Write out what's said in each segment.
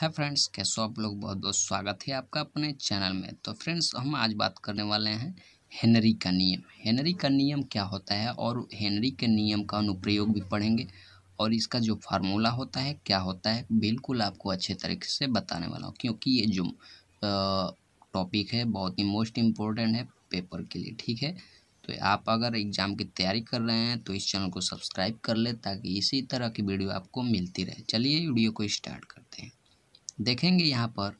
है फ्रेंड्स कैसे आप लोग बहुत बहुत स्वागत है आपका अपने चैनल में तो फ्रेंड्स हम आज बात करने वाले हैं हेनरी का नियम हेनरी का नियम क्या होता है और हेनरी के नियम का अनुप्रयोग भी पढ़ेंगे और इसका जो फार्मूला होता है क्या होता है बिल्कुल आपको अच्छे तरीके से बताने वाला हूँ क्योंकि ये जो टॉपिक है बहुत ही मोस्ट इम्पोर्टेंट है पेपर के लिए ठीक है तो आप अगर एग्ज़ाम की तैयारी कर रहे हैं तो इस चैनल को सब्सक्राइब कर ले ताकि इसी तरह की वीडियो आपको मिलती रहे चलिए वीडियो को स्टार्ट करते हैं देखेंगे यहाँ पर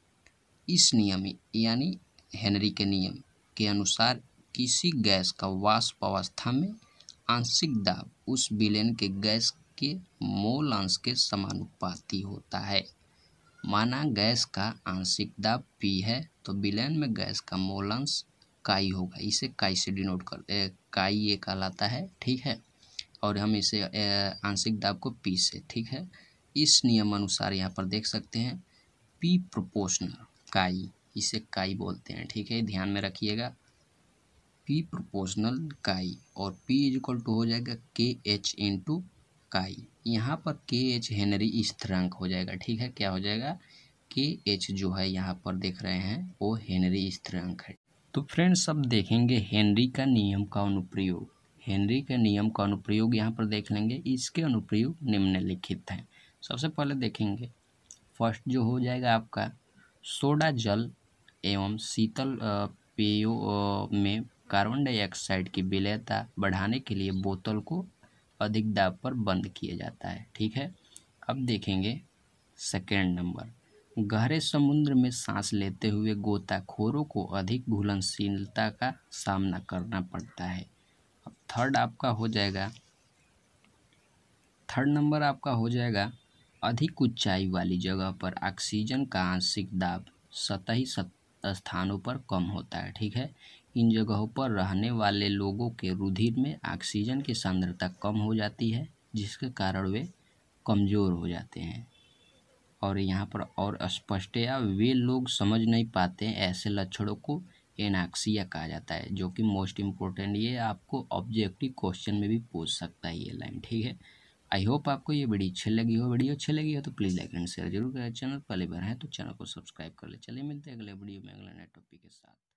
इस नियम यानी हेनरी के नियम के अनुसार किसी गैस का वाष्प अवस्था में आंशिक दाब उस विलेन के गैस के मोल अंश के समानुपाती होता है माना गैस का आंशिक दाब पी है तो विलेन में गैस का मोल अंश काई होगा इसे काई से डिनोट कर ए, काई ये कहलाता है ठीक है और हम इसे आंशिक दाब को पी से ठीक है इस नियम अनुसार यहाँ पर देख सकते हैं पी प्रोपोर्शनल काई इसे काई बोलते हैं ठीक है ध्यान में रखिएगा पी प्रोपोर्शनल काई और पी इज इक्वल टू हो जाएगा के एच इंटू काई यहाँ पर के एच हेनरी स्थिरांक हो जाएगा ठीक है क्या हो जाएगा के एच जो है यहाँ पर देख रहे हैं वो हेनरी स्थिरांक है तो फ्रेंड्स अब देखेंगे हेनरी का नियम का अनुप्रयोग हेनरी के नियम का अनुप्रयोग यहाँ पर देख लेंगे इसके अनुप्रयोग निम्नलिखित हैं सबसे पहले देखेंगे फर्स्ट जो हो जाएगा आपका सोडा जल एवं शीतल पेय में कार्बन डाइऑक्साइड की विलयता बढ़ाने के लिए बोतल को अधिक दाब पर बंद किया जाता है ठीक है अब देखेंगे सेकेंड नंबर गहरे समुद्र में सांस लेते हुए गोताखोरों को अधिक घुलनशीलता का सामना करना पड़ता है अब थर्ड आपका हो जाएगा थर्ड नंबर आपका हो जाएगा अधिक ऊंचाई वाली जगह पर ऑक्सीजन का आंशिक दाब सतही स्थानों पर कम होता है ठीक है इन जगहों पर रहने वाले लोगों के रुधिर में ऑक्सीजन की सांद्रता कम हो जाती है जिसके कारण वे कमज़ोर हो जाते हैं और यहाँ पर और स्पष्ट या वे लोग समझ नहीं पाते ऐसे लक्षणों को एनाक्सिया कहा जाता है जो कि मोस्ट इम्पोर्टेंट ये आपको ऑब्जेक्टिव क्वेश्चन में भी पूछ सकता है ये लाइन ठीक है आई होप आपको ये वीडियो अच्छी लगी हो वीडियो अच्छी लगी हो तो प्लीज़ लाइक एंड शेयर जरूर करें चैनल पहली बार है तो चैनल को सब्सक्राइब कर ले चलिए मिलते हैं अगले वीडियो में अगले नए टॉपिक के साथ